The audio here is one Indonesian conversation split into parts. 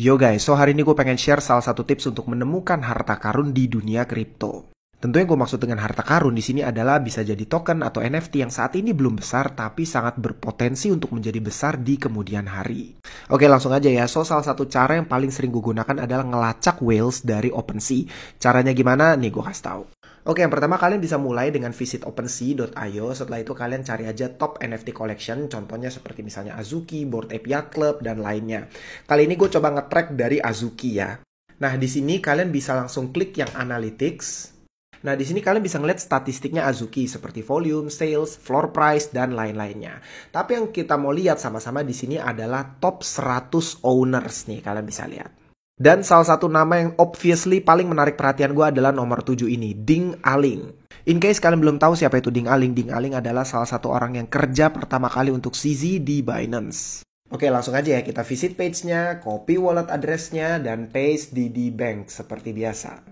Yo guys, so hari ini gue pengen share salah satu tips untuk menemukan harta karun di dunia kripto. Tentu yang gue maksud dengan harta karun di sini adalah bisa jadi token atau NFT yang saat ini belum besar tapi sangat berpotensi untuk menjadi besar di kemudian hari. Oke langsung aja ya, so salah satu cara yang paling sering gue gunakan adalah ngelacak whales dari OpenSea. Caranya gimana? Nih gue kasih tau. Oke, yang pertama kalian bisa mulai dengan visit OpenSea.io. Setelah itu kalian cari aja top NFT collection, contohnya seperti misalnya Azuki, Board Ape Yacht Club, dan lainnya. Kali ini gue coba ngetrack dari Azuki ya. Nah, di sini kalian bisa langsung klik yang analytics, Nah, di sini kalian bisa ngeliat statistiknya Azuki seperti volume, sales, floor price, dan lain-lainnya. Tapi yang kita mau lihat sama-sama di sini adalah top 100 owners nih, kalian bisa lihat. Dan salah satu nama yang obviously paling menarik perhatian gue adalah nomor 7 ini, Ding Aling. In case kalian belum tahu siapa itu Ding Aling, Ding Aling adalah salah satu orang yang kerja pertama kali untuk CZ di Binance. Oke langsung aja ya kita visit page-nya, copy wallet address-nya, dan paste di D-Bank seperti biasa.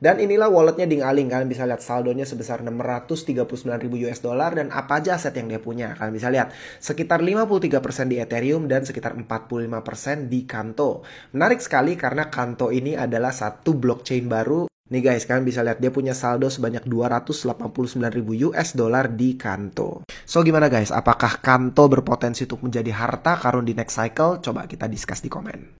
Dan inilah walletnya Ding Aling. Kalian bisa lihat saldonya sebesar 639.000 US dollar dan apa aja aset yang dia punya. Kalian bisa lihat sekitar 53% di Ethereum dan sekitar 45% di Kanto. Menarik sekali karena Kanto ini adalah satu blockchain baru Nih guys, kalian bisa lihat dia punya saldo sebanyak 289.000 US dollar di Kanto. So gimana guys, apakah Kanto berpotensi untuk menjadi harta karun di next cycle? Coba kita discuss di komen.